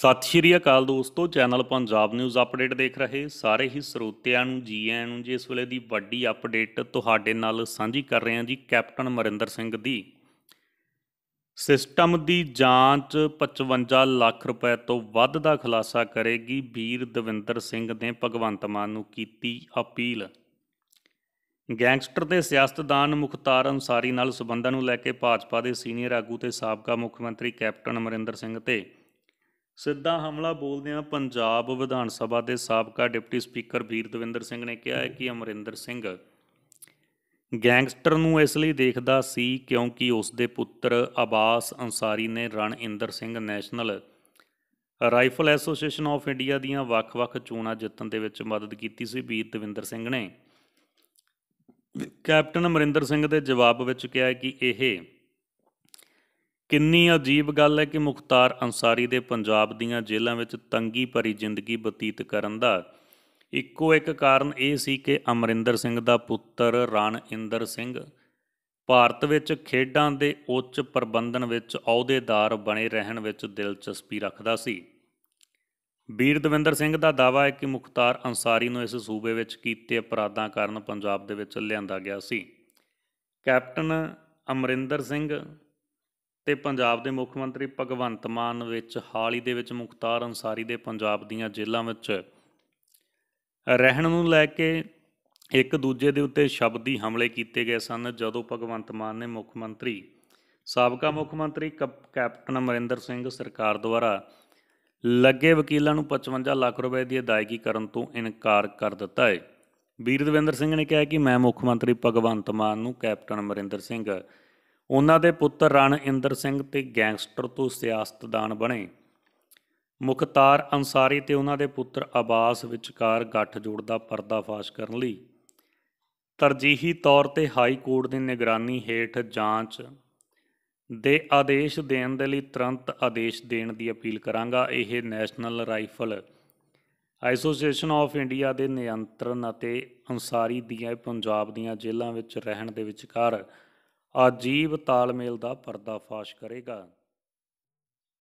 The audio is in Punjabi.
ਸਤਿ ਸ਼੍ਰੀ ਅਕਾਲ ਦੋਸਤੋ ਚੈਨਲ ਪੰਜਾਬ ਨਿਊਜ਼ ਅਪਡੇਟ ਦੇਖ ਰਹੇ ਸਾਰੇ ਹੀ ਸਰੋਤਿਆਂ ਨੂੰ ਜੀ ਆਇਆਂ ਨੂੰ ਜਿਸ ਵੇਲੇ ਦੀ ਵੱਡੀ ਅਪਡੇਟ ਤੁਹਾਡੇ ਨਾਲ ਸਾਂਝੀ ਕਰ ਰਹੇ ਹਾਂ ਜੀ ਕੈਪਟਨ ਮਰਿੰਦਰ ਸਿੰਘ ਦੀ ਸਿਸਟਮ ਦੀ ਜਾਂਚ 55 ਲੱਖ ਰੁਪਏ ਤੋਂ ਵੱਧ ਦਾ ਖੁਲਾਸਾ ਕਰੇਗੀ ਵੀਰ ਦਵਿੰਦਰ ਸਿੰਘ ਨੇ ਭਗਵੰਤ ਮਾਨ ਨੂੰ ਕੀਤੀ ਅਪੀਲ ਗੈਂਗਸਟਰ ਤੇ ਸਿਆਸਤਦਾਨ ਮੁਖਤਾਰ ਅਨਸਾਰੀ ਨਾਲ ਸਬੰਧਾਂ ਨੂੰ ਲੈ ਕੇ ਭਾਜਪਾ ਦੇ ਸੀਨੀਅਰ ਆਗੂ ਤੇ ਸਾਬਕਾ ਮੁੱਖ ਮੰਤਰੀ ਕੈਪਟਨ ਅਮਰਿੰਦਰ ਸਿੰਘ ਤੇ ਸਿੱਧਾ ਹਮਲਾ ਬੋਲਦਿਆਂ ਪੰਜਾਬ ਵਿਧਾਨ ਸਭਾ ਦੇ ਸਾਬਕਾ ਡਿਪਟੀ ਸਪੀਕਰ ਵੀਰ ਦਵਿੰਦਰ ਸਿੰਘ ਨੇ ਕਿਹਾ ਹੈ ਕਿ ਅਮਰਿੰਦਰ ਸਿੰਘ ਗੈਂਗਸਟਰ ਨੂੰ ਇਸ ਲਈ ਦੇਖਦਾ ਸੀ ਕਿਉਂਕਿ ਉਸ ਦੇ ਪੁੱਤਰ ਆਬਾਸ ਅੰਸਾਰੀ ਨੇ Raninder Singh national rifle association of India ਦੀਆਂ ਵੱਖ-ਵੱਖ ਚੋਣਾਂ ਜਿੱਤਣ ਦੇ ਵਿੱਚ ਮਦਦ ਕੀਤੀ ਸੀ ਵੀਰ ਦਵਿੰਦਰ ਸਿੰਘ ਨੇ ਕੈਪਟਨ ਅਮਰਿੰਦਰ ਸਿੰਘ ਦੇ ਜਵਾਬ ਵਿੱਚ ਕਿਹਾ ਕਿ ਇਹ ਕਿੰਨੀ ਅਜੀਬ ਗੱਲ ਹੈ ਕਿ ਮੁਖਤਾਰ ਅंसारी ਦੇ ਪੰਜਾਬ ਦੀਆਂ ਜੇਲ੍ਹਾਂ ਵਿੱਚ ਤੰਗੀ ਭਰੀ ਜ਼ਿੰਦਗੀ ਬਤੀਤ ਕਰਨ ਦਾ ਇੱਕੋ ਇੱਕ ਕਾਰਨ ਇਹ ਸੀ ਕਿ ਅਮਰਿੰਦਰ ਸਿੰਘ ਦਾ ਪੁੱਤਰ ਰਣਇੰਦਰ ਸਿੰਘ ਭਾਰਤ ਵਿੱਚ ਖੇਡਾਂ ਦੇ ਉੱਚ ਪ੍ਰਬੰਧਨ ਵਿੱਚ ਅਹੁਦੇਦਾਰ ਬਣੇ ਰਹਿਣ ਵਿੱਚ ਦਿਲਚਸਪੀ ਰੱਖਦਾ ਸੀ ਵੀਰ ਦਵਿੰਦਰ ਸਿੰਘ ਦਾ ਦਾਵਾ ਹੈ ਕਿ ਮੁਖਤਾਰ ਅंसारी ਨੂੰ ਇਸ ਸੂਬੇ ਵਿੱਚ ਕੀਤੇ ਅਪਰਾਧਾਂ ਕਾਰਨ ਪੰਜਾਬ ਦੇ ਵਿੱਚ ਲਿਆਂਦਾ ਗਿਆ ਸੀ ਕੈਪਟਨ ਅਮਰਿੰਦਰ ਸਿੰਘ ਤੇ ਪੰਜਾਬ ਦੇ ਮੁੱਖ ਮੰਤਰੀ ਭਗਵੰਤ ਮਾਨ ਵਿੱਚ ਹਾਲ ਹੀ ਦੇ ਵਿੱਚ ਮੁਖਤਾਰ ਅੰਸਾਰੀ ਦੇ ਪੰਜਾਬ ਦੀਆਂ ਜੇਲ੍ਹਾਂ ਵਿੱਚ ਰਹਿਣ ਨੂੰ ਲੈ ਕੇ ਇੱਕ ਦੂਜੇ ਦੇ ਉੱਤੇ ਸ਼ਬਦੀ ਹਮਲੇ ਕੀਤੇ ਗਏ ਸਨ ਜਦੋਂ ਭਗਵੰਤ ਮਾਨ ਨੇ ਮੁੱਖ ਮੰਤਰੀ ਸਾਬਕਾ ਮੁੱਖ ਮੰਤਰੀ ਕੈਪਟਨ ਅਮਰਿੰਦਰ ਸਿੰਘ ਸਰਕਾਰ ਦੁਆਰਾ ਲੱਗੇ ਵਕੀਲਾਂ ਨੂੰ 55 ਲੱਖ ਰੁਪਏ ਦੀ ਅਦਾਇਗੀ ਕਰਨ ਤੋਂ ਇਨਕਾਰ ਕਰ ਦਿੱਤਾ ਹੈ ਵੀਰ ਦਵਿੰਦਰ ਸਿੰਘ ਨੇ ਕਿਹਾ ਕਿ ਮੈਂ ਮੁੱਖ ਮੰਤਰੀ ਭਗਵੰਤ ਮਾਨ ਨੂੰ ਕੈਪਟਨ ਅਮਰਿੰਦਰ ਸਿੰਘ ਉਹਨਾਂ ਦੇ ਪੁੱਤਰ ਰਣ ਇੰਦਰ ਸਿੰਘ ਤੇ ਗੈਂਗਸਟਰ ਤੋਂ ਸਿਆਸਤਦਾਨ ਬਣੇ ਮੁਖਤਾਰ ਅंसारी ਤੇ ਉਹਨਾਂ ਦੇ ਪੁੱਤਰ ਆਬਾਸ ਵਿਚਕਾਰ ਗੱਠਜੋੜ ਦਾ ਪਰਦਾਫਾਸ਼ ਕਰਨ ਲਈ ਤਰਜੀਹੀ ਤੌਰ ਤੇ ਹਾਈ ਕੋਰਟ ਦੀ ਨਿਗਰਾਨੀ ਹੇਠ ਜਾਂਚ ਦੇ ਆਦੇਸ਼ ਦੇਣ ਦੇ ਲਈ ਤੁਰੰਤ ਆਦੇਸ਼ ਦੇਣ ਦੀ ਅਪੀਲ ਕਰਾਂਗਾ ਇਹ national rifle association of India ਦੇ ਨਿਯੰਤਰਣ ਅਤੇ ਅंसारी ਦੀਆਂ ਪੰਜਾਬ ਦੀਆਂ ਜੇਲ੍ਹਾਂ ਵਿੱਚ ਰਹਿਣ ਦੇ ਵਿਚਕਾਰ ਆਜੀਵ ਤਾਲਮੇਲ ਦਾ ਪਰਦਾਫਾਸ਼ ਕਰੇਗਾ